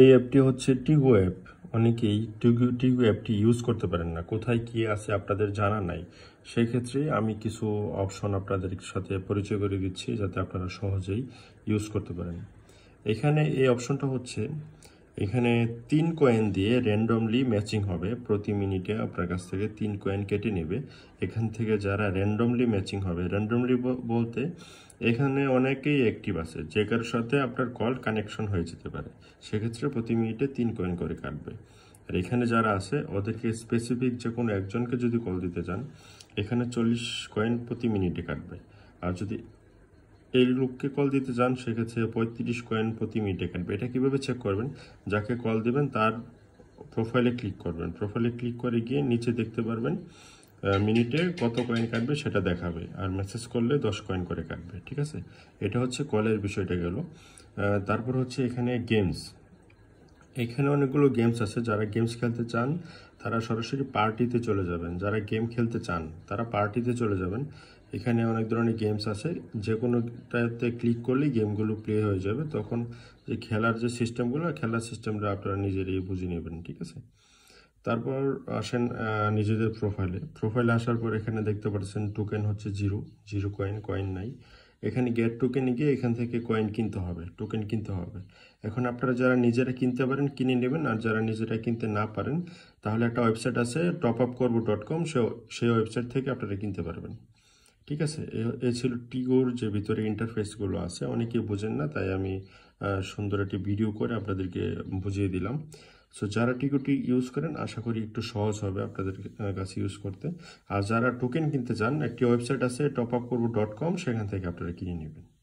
এই অ্যাপটি হচ্ছে টিগো অ্যাপ অনেকেই টিগু টিগু অ্যাপটি ইউজ করতে পারেন না কোথায় কি আছে আপনাদের জানা নাই সেক্ষেত্রে আমি কিছু অপশন আপনাদের সাথে পরিচয় করে দিচ্ছি যাতে আপনারা সহজেই ইউজ করতে পারেন এখানে এই অপশনটা হচ্ছে এখানে তিন কয়েন দিয়ে র্যান্ডমলি ম্যাচিং হবে প্রতি মিনিটে আপনার কাছ থেকে তিন কয়েন কেটে নেবে এখান থেকে যারা র্যান্ডমলি ম্যাচিং হবে র্যান্ডমলি বলতে এখানে অনেকেই অ্যাক্টিভ আছে যে কারোর সাথে আপনার কল কানেকশন হয়ে যেতে পারে সেক্ষেত্রে প্রতি মিনিটে তিন কয়েন করে কাটবে আর এখানে যারা আছে ওদেরকে স্পেসিফিক যে কোনো একজনকে যদি কল দিতে চান এখানে চল্লিশ কয়েন প্রতি মিনিটে কাটবে আর যদি এই লোককে কল দিতে যান সেক্ষেত্রে পঁয়ত্রিশ কয়েন প্রতি মিনিটে কাটবে এটা কীভাবে চেক করবেন যাকে কল দেবেন তার প্রোফাইলে ক্লিক করবেন প্রোফাইলে ক্লিক করে গিয়ে নিচে দেখতে পারবেন মিনিটে কত কয়েন কাটবে সেটা দেখাবে আর মেসেজ করলে দশ কয়েন করে কাটবে ঠিক আছে এটা হচ্ছে কলের বিষয়টা গেল তারপর হচ্ছে এখানে গেমস এখানে অনেকগুলো গেমস আছে যারা গেমস খেলতে চান তারা সরাসরি পার্টিতে চলে যাবেন যারা গেম খেলতে চান তারা পার্টিতে চলে যাবেন এখানে অনেক ধরনের গেমস আছে যে কোনোটাতে ক্লিক করলেই গেমগুলো প্লে হয়ে যাবে তখন যে খেলার যে সিস্টেমগুলো খেলার সিস্টেমটা আপনারা নিজেরাই বুঝে নেবেন ঠিক আছে তারপর আসেন নিজেদের প্রোফাইলে প্রোফাইলে আসার পর এখানে দেখতে পাচ্ছেন টোকেন হচ্ছে জিরো জিরো কয়েন কয়েন নাই এখানে গেট টোকেনে গিয়ে এখান থেকে কয়েন কিনতে হবে টোকেন কিনতে হবে এখন আপনারা যারা নিজেরা কিনতে পারেন কিনে নেবেন আর যারা নিজেরা কিনতে না পারেন তাহলে একটা ওয়েবসাইট আছে টপ আপ করবো ডট কম সে সেই ওয়েবসাইট থেকে আপনারা কিনতে পারবেন ঠিক আছে এ ছিল টিগোর যে ভিতরে ইন্টারফেসগুলো আছে অনেকে বোঝেন না তাই আমি সুন্দর একটি ভিডিও করে আপনাদেরকে বুঝিয়ে দিলাম সো যারা টিকোটি ইউজ করেন আশা করি একটু সহজ হবে আপনাদের কাছে ইউজ করতে আর যারা টোকেন কিনতে চান একটি ওয়েবসাইট আছে টপ আপ করবো ডট কম সেখান থেকে আপনারা কিনে নেবেন